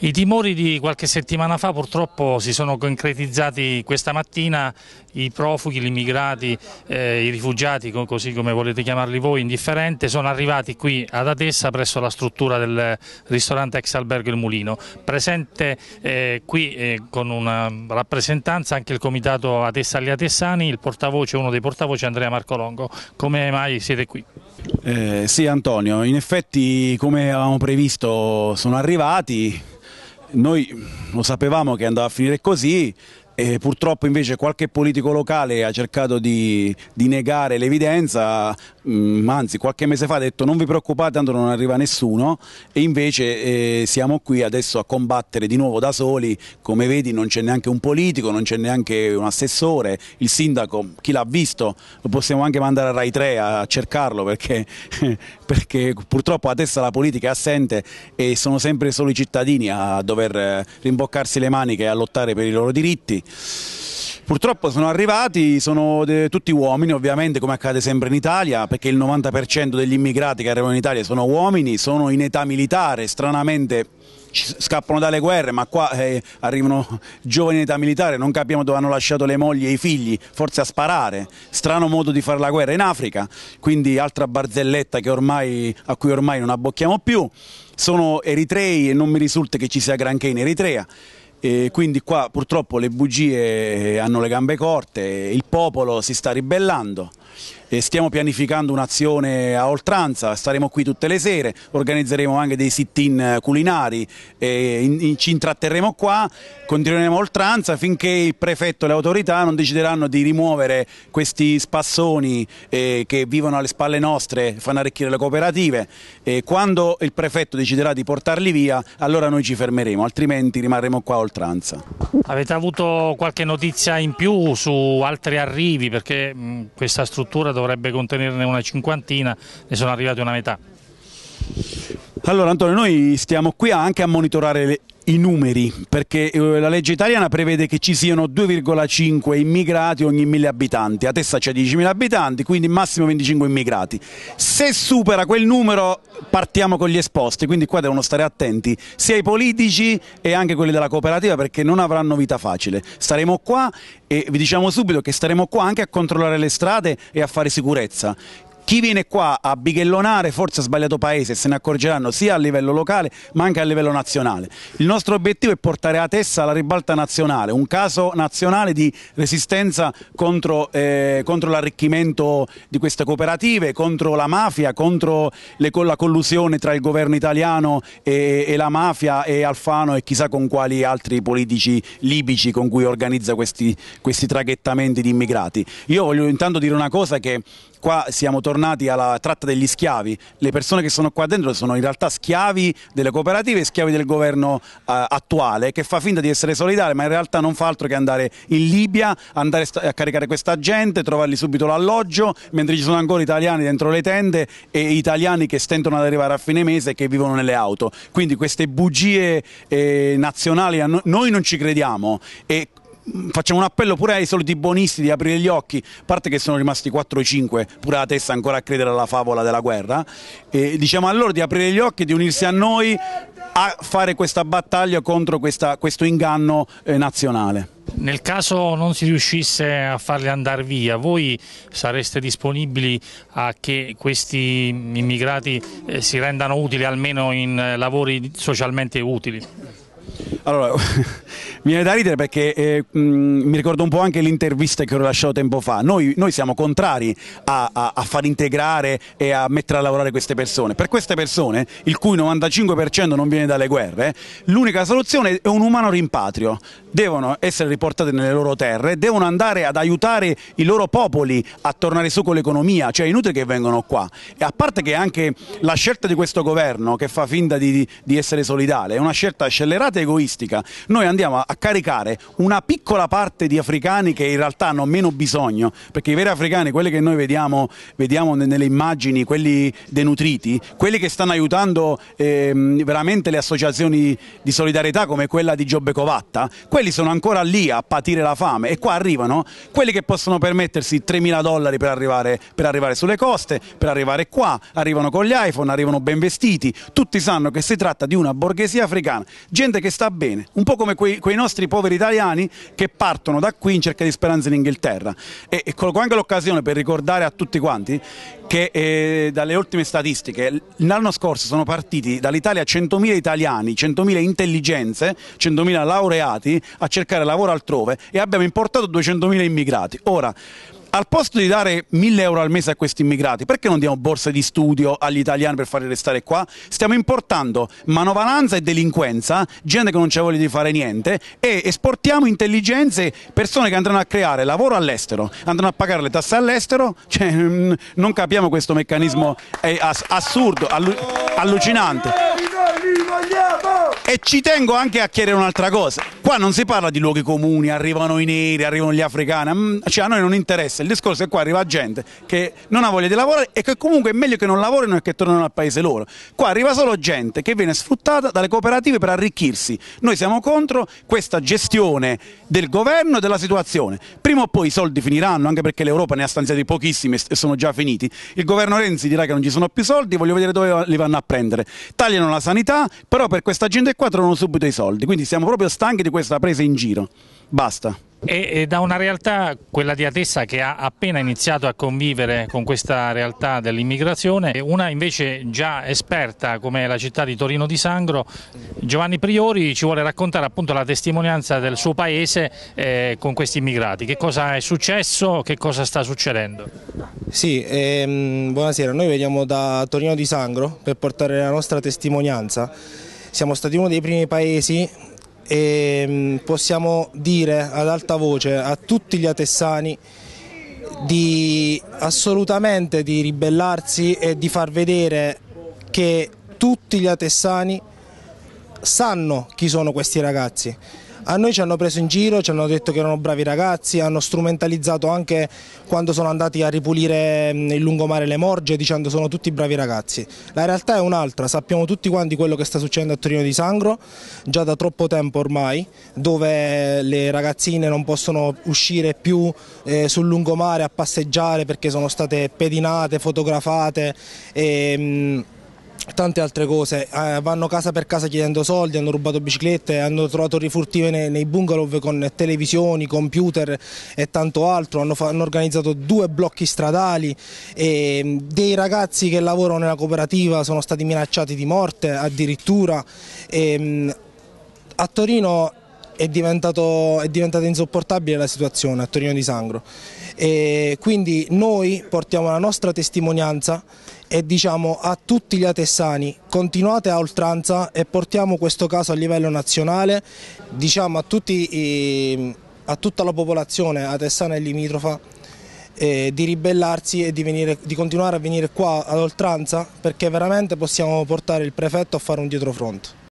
I timori di qualche settimana fa purtroppo si sono concretizzati questa mattina, i profughi, gli immigrati, eh, i rifugiati, così come volete chiamarli voi, indifferente, sono arrivati qui ad Adessa presso la struttura del ristorante ex albergo Il Mulino, presente eh, qui eh, con una rappresentanza anche il comitato Adessa agli Atessani, il portavoce, uno dei portavoci Andrea Marcolongo, come mai siete qui? Eh, sì Antonio, in effetti come avevamo previsto sono arrivati noi lo sapevamo che andava a finire così, e purtroppo invece qualche politico locale ha cercato di, di negare l'evidenza, mm, anzi qualche mese fa ha detto non vi preoccupate tanto non arriva nessuno e invece eh, siamo qui adesso a combattere di nuovo da soli, come vedi non c'è neanche un politico, non c'è neanche un assessore, il sindaco chi l'ha visto lo possiamo anche mandare a Rai 3 a cercarlo perché, perché purtroppo adesso la politica è assente e sono sempre solo i cittadini a dover rimboccarsi le maniche e a lottare per i loro diritti. Purtroppo sono arrivati, sono eh, tutti uomini ovviamente come accade sempre in Italia perché il 90% degli immigrati che arrivano in Italia sono uomini, sono in età militare, stranamente scappano dalle guerre ma qua eh, arrivano giovani in età militare, non capiamo dove hanno lasciato le mogli e i figli, forse a sparare, strano modo di fare la guerra in Africa, quindi altra barzelletta ormai, a cui ormai non abbocchiamo più, sono eritrei e non mi risulta che ci sia granché in Eritrea. E quindi qua purtroppo le bugie hanno le gambe corte, il popolo si sta ribellando e stiamo pianificando un'azione a oltranza, staremo qui tutte le sere, organizzeremo anche dei sit-in eh, culinari, in, in, ci intratterremo qua, continueremo a oltranza finché il prefetto e le autorità non decideranno di rimuovere questi spassoni eh, che vivono alle spalle nostre, fanno arricchire le cooperative. E quando il prefetto deciderà di portarli via, allora noi ci fermeremo, altrimenti rimarremo qua a oltranza. Avete avuto qualche notizia in più su altri arrivi? Perché mh, questa struttura dovrebbe contenerne una cinquantina, ne sono arrivati una metà. Allora Antonio, noi stiamo qui anche a monitorare le i numeri, perché eh, la legge italiana prevede che ci siano 2,5 immigrati ogni 1000 abitanti, a testa c'è 10.000 abitanti, quindi massimo 25 immigrati. Se supera quel numero partiamo con gli esposti, quindi qua devono stare attenti sia i politici e anche quelli della cooperativa perché non avranno vita facile. Staremo qua e vi diciamo subito che staremo qua anche a controllare le strade e a fare sicurezza. Chi viene qua a bighellonare forse ha sbagliato paese, se ne accorgeranno sia a livello locale ma anche a livello nazionale. Il nostro obiettivo è portare a testa la ribalta nazionale, un caso nazionale di resistenza contro, eh, contro l'arricchimento di queste cooperative, contro la mafia, contro le, la collusione tra il governo italiano e, e la mafia e Alfano e chissà con quali altri politici libici con cui organizza questi, questi traghettamenti di immigrati. Io voglio intanto dire una cosa che qua siamo tornati tornati alla tratta degli schiavi, le persone che sono qua dentro sono in realtà schiavi delle cooperative e schiavi del governo eh, attuale che fa finta di essere solidale ma in realtà non fa altro che andare in Libia, andare a caricare questa gente, trovarli subito l'alloggio, mentre ci sono ancora italiani dentro le tende e italiani che stentano ad arrivare a fine mese e che vivono nelle auto. Quindi queste bugie eh, nazionali noi non ci crediamo e facciamo un appello pure ai soliti buonisti di aprire gli occhi, a parte che sono rimasti 4 o 5 pure la testa ancora a credere alla favola della guerra, e diciamo a loro di aprire gli occhi, di unirsi a noi a fare questa battaglia contro questa, questo inganno eh, nazionale. Nel caso non si riuscisse a farli andare via, voi sareste disponibili a che questi immigrati eh, si rendano utili almeno in eh, lavori socialmente utili? Allora, mi viene da ridere perché eh, mh, mi ricordo un po' anche l'intervista che ho rilasciato tempo fa. Noi, noi siamo contrari a, a, a, far integrare e a mettere a lavorare queste persone. Per queste persone, il cui 95% non viene dalle guerre, l'unica soluzione è un umano rimpatrio. Devono essere riportate nelle loro terre, devono andare ad aiutare i loro popoli a tornare su con l'economia, cioè è inutile che vengano qua. E a parte che anche la scelta di questo governo, che fa finta di, di essere solidale, è una scelta scellerata estremamente egoistica. Noi andiamo a caricare una piccola parte di africani che in realtà hanno meno bisogno, perché i veri africani, quelli che noi vediamo, vediamo nelle immagini, quelli denutriti, quelli che stanno aiutando ehm, veramente le associazioni di solidarietà come quella di Giobbe Covatta, quelli sono ancora lì a patire la fame e qua arrivano quelli che possono permettersi 3.000 dollari per arrivare, per arrivare sulle coste, per arrivare qua, arrivano con gli iPhone, arrivano ben vestiti, tutti sanno che si tratta di una borghesia africana, gente che che sta bene, un po' come quei, quei nostri poveri italiani che partono da qui in cerca di speranza in Inghilterra. E, e colgo anche l'occasione per ricordare a tutti quanti che eh, dalle ultime statistiche l'anno scorso sono partiti dall'Italia 100.000 italiani, 100.000 intelligenze, 100.000 laureati a cercare lavoro altrove e abbiamo importato 200.000 immigrati. Ora, al posto di dare 1000 euro al mese a questi immigrati, perché non diamo borse di studio agli italiani per farli restare qua? Stiamo importando manovalanza e delinquenza, gente che non c'è voglia di fare niente e esportiamo intelligenze, persone che andranno a creare lavoro all'estero, andranno a pagare le tasse all'estero, cioè, mm, non capiamo questo meccanismo è assurdo, allu allucinante. E ci tengo anche a chiedere un'altra cosa. Qua non si parla di luoghi comuni, arrivano i neri, arrivano gli africani, mm, cioè a noi non interessa, il discorso è che qua arriva gente che non ha voglia di lavorare e che comunque è meglio che non lavorino e che tornino al paese loro. Qua arriva solo gente che viene sfruttata dalle cooperative per arricchirsi. Noi siamo contro questa gestione del governo e della situazione. Prima o poi i soldi finiranno, anche perché l'Europa ne ha stanziati pochissimi e sono già finiti. Il governo Renzi dirà che non ci sono più soldi, voglio vedere dove li vanno a prendere. Tagliano la sanità, però per questa gente qua trovano subito i soldi, quindi siamo proprio stanchi di questo questa presa in giro. Basta. E, da una realtà, quella di Atessa, che ha appena iniziato a convivere con questa realtà dell'immigrazione, una invece già esperta come la città di Torino di Sangro, Giovanni Priori ci vuole raccontare appunto la testimonianza del suo paese eh, con questi immigrati. Che cosa è successo? Che cosa sta succedendo? Sì, ehm, buonasera. Noi veniamo da Torino di Sangro per portare la nostra testimonianza. Siamo stati uno dei primi paesi e mm, possiamo dire ad alta voce a tutti gli atessani di assolutamente di ribellarsi e di far vedere che tutti gli atessani sanno chi sono questi ragazzi. A noi ci hanno preso in giro, ci hanno detto che erano bravi ragazzi, hanno strumentalizzato anche quando sono andati a ripulire il lungomare Le Morge dicendo sono tutti bravi ragazzi. La realtà è un'altra, sappiamo tutti quanti quello che sta succedendo a Torino di Sangro, già da troppo tempo ormai, dove le ragazzine non possono uscire più eh, sul lungomare a passeggiare perché sono state pedinate, fotografate. E, tante altre cose, eh, vanno casa per casa chiedendo soldi, hanno rubato biciclette, hanno trovato rifurtive nei, nei bungalow con televisioni, computer e tanto altro, hanno, hanno organizzato due blocchi stradali, e, mm, dei ragazzi che lavorano nella cooperativa sono stati minacciati di morte addirittura. E, mm, a Torino è, è diventata insopportabile la situazione, a Torino di Sangro. E quindi noi portiamo la nostra testimonianza e diciamo a tutti gli atessani continuate a oltranza e portiamo questo caso a livello nazionale, diciamo a, tutti, a tutta la popolazione atessana e limitrofa eh, di ribellarsi e di, venire, di, continuare a venire qua ad oltranza perché veramente possiamo portare il prefetto a fare un dietrofront.